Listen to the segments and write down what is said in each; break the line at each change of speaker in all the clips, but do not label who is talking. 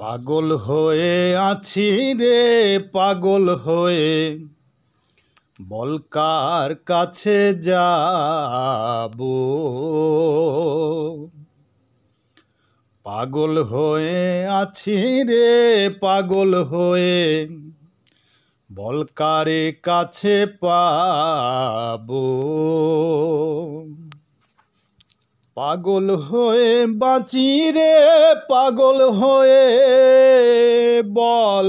পাগল হয়ে আছি রে পাগল হয়ে বলকার কাছে যাব পাগল হয়ে আছি রে পাগল হয়ে বলকারে কাছে পাব পাগল হয়ে বাঁচি রে পাগল হয়ে বল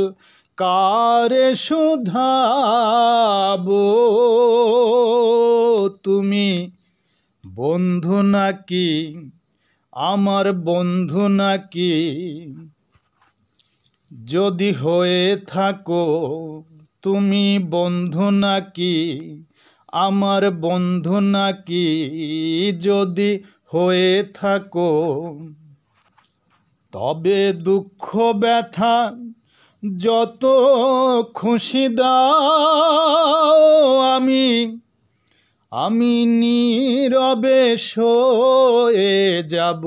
কারে শুধাব তুমি বন্ধু নাকি আমার বন্ধু নাকি যদি হয়ে থাকো তুমি বন্ধু নাকি আমার বন্ধু নাকি যদি হয়ে থাকো তবে দুঃখ ব্যথা যত খুশি দাও আমি আমি নীরবে সয়ে যাব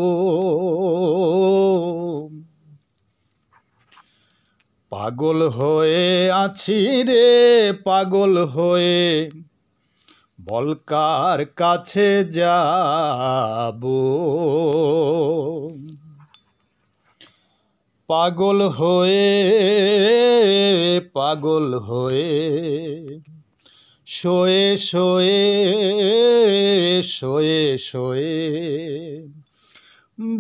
পাগল হয়ে আছি রে পাগল হয়ে বলকার কাছে যাব পাগল হয়ে পাগল হয়ে শোয়ে শোয়ে শোয়ে শোয়ে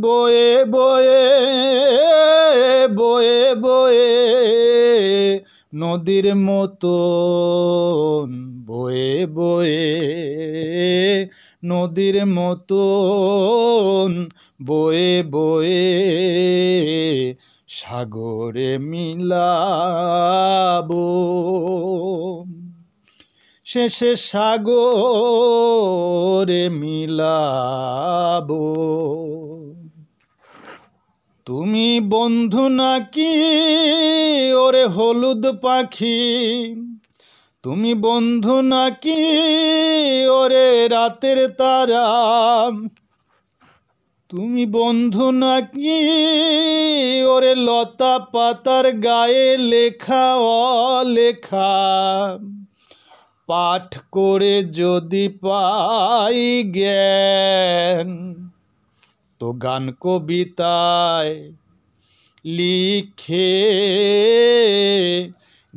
বয়ে বয়ে বয়ে বয়ে নদীর মতন বয়ে বয়ে নদীর মতন বয়ে বয়ে সাগরে মিলাব শেষে সাগরে মিলাব তুমি বন্ধু নাকি ওরে হলুদ পাখি তুমি বন্ধু নাকি ওরে রাতের তারা তুমি বন্ধু নাকি ওরে লতা পাতার গায়ে লেখা অলেখা পাঠ করে যদি পাই জ্ঞান তো গান কবিতায় লিখে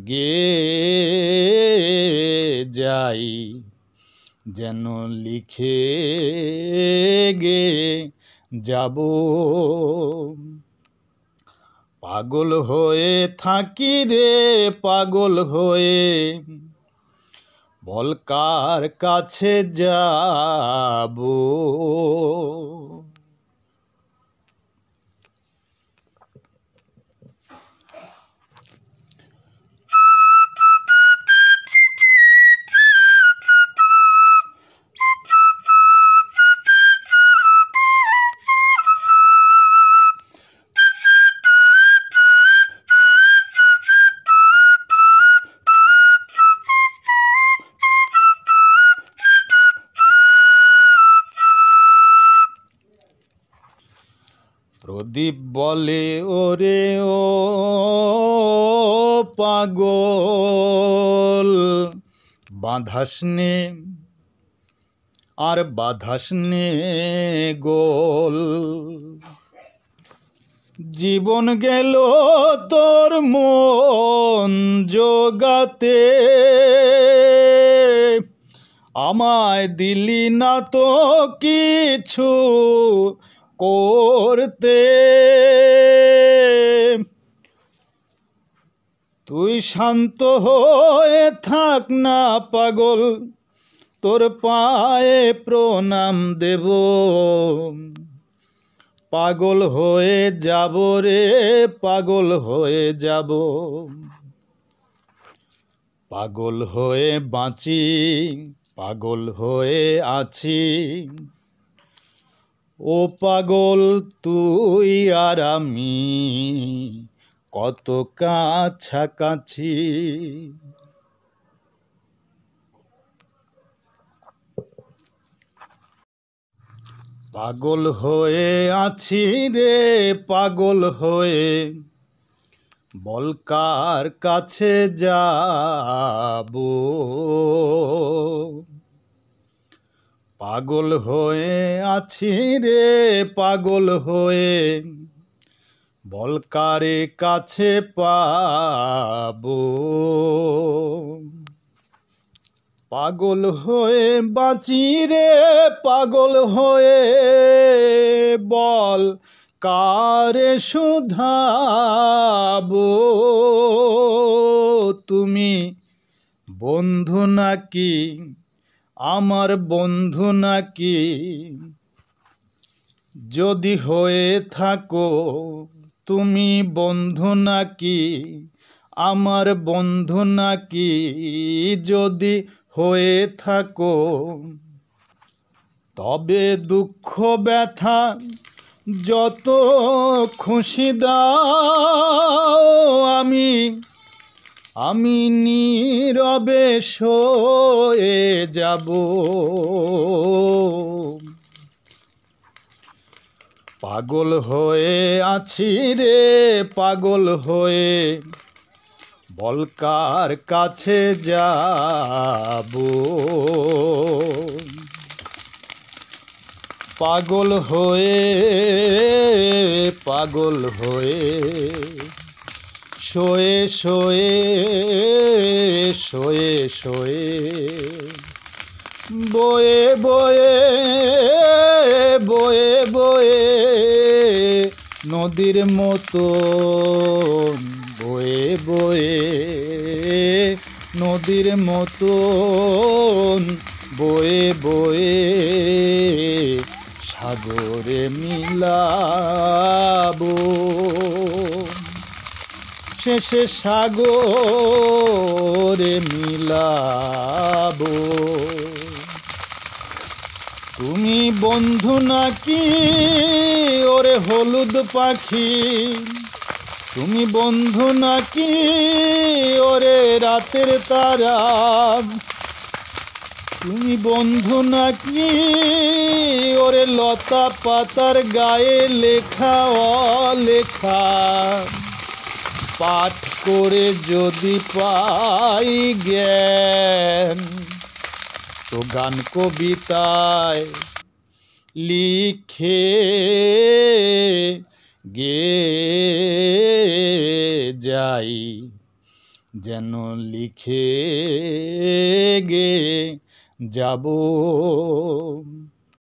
গে যাই যেন লিখে গে যাব পাগল হয়ে থাকি রে পাগল হয়ে বলকার কাছে যাব প্রদীপ বলে ওরে ও পাগল বাঁধাসনে আর বাঁধাসনে গোল জীবন গেল তোর মন যোগাতে আমায় দিলি না তো কিছু করতে তুই শান্ত হয়ে থাক না পাগল তোর পায়ে প্রণাম দেব পাগল হয়ে যাব রে পাগল হয়ে যাব পাগল হয়ে বাঁচি পাগল হয়ে আছি ও পাগল তুই আর আমি কত কাছাকাছি পাগল হয়ে আছি রে পাগল হয়ে বলকার কাছে যাব পাগল হয়ে আছি রে পাগল হয়ে বলকারে কাছে পাব পাগল হয়ে বাঁচি রে পাগল হয়ে বল কারে শুধাব তুমি বন্ধু নাকি আমার বন্ধু নাকি যদি হয়ে থাকো তুমি বন্ধু নাকি আমার বন্ধু নাকি যদি হয়ে থাকো তবে দুঃখ ব্যথা যত খুশি দাও আমি আমি নীরবে শোয়ে যাব পাগল হয়ে আছি রে পাগল হয়ে বলকার কাছে যাব পাগল হয়ে পাগল হয়ে শোয়ে শোয়ে শোয়ে শোয়ে বয়ে বয়ে বয়ে বয়ে নদীর মতো বয়ে বয়ে নদীর মতো বয়ে বয়ে সাগরে মিলাবো শেষে সাগরে মিলাব তুমি বন্ধু নাকি ওরে হলুদ পাখি তুমি বন্ধু নাকি ওরে রাতের তারা তুমি বন্ধু নাকি ওরে লতা পাতার গায়ে লেখা অলেখা লেখা পাঠ করে যদি পাই জ্ঞান তো গান কবিতায় লিখে গে যাই যেন লিখে গে যাব